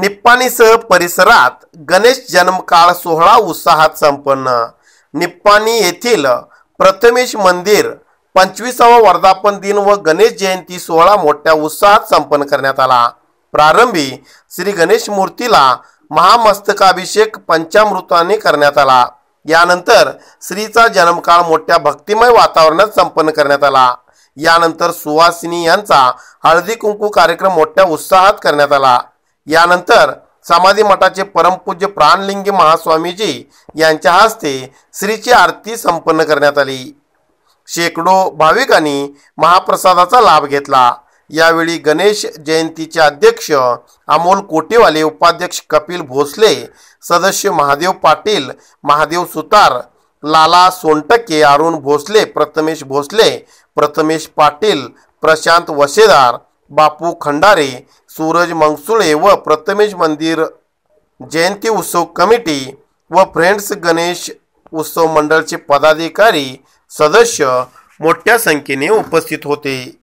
निप्पाणीसह परिसरात गणेश जन्मकाळ सोहळा उत्साहात संपन्न निप्पाणी येथील प्रथमेश मंदिर पंचवीसावा वर्धापन दिन व गणेश जयंती सोहळा मोठ्या उत्साहात संपन्न करण्यात आला प्रारंभी श्री गणेश मूर्तीला महामस्तकाभिषेक पंचामृताने करण्यात आला यानंतर श्रीचा जन्मकाळ मोठ्या भक्तिमय वातावरणात संपन्न करण्यात आला यानंतर सुवासिनी यांचा हळदी कुंकू कार्यक्रम मोठ्या उत्साहात करण्यात आला यानंतर समाधी मठाचे परमपूज्य प्राणलिंगी महास्वामीजी यांच्या हस्ते श्रीची आरती संपन्न करण्यात आली शेकडो भाविकांनी महाप्रसादाचा लाभ घेतला यावेळी गणेश जयंतीचे अध्यक्ष अमोल कोटेवाले उपाध्यक्ष कपिल भोसले सदस्य महादेव पाटील महादेव सुतार लाला सोनटके अरुण भोसले प्रथमेश भोसले प्रथमेश पाटील प्रशांत वसेदार बापू खंडारे सूरज मंगसुळे व प्रथमेश मंदिर जयंती उत्सव कमिटी व फ्रेंड्स गणेश उत्सव मंडळचे पदाधिकारी सदस्य मोठ्या संख्येने उपस्थित होते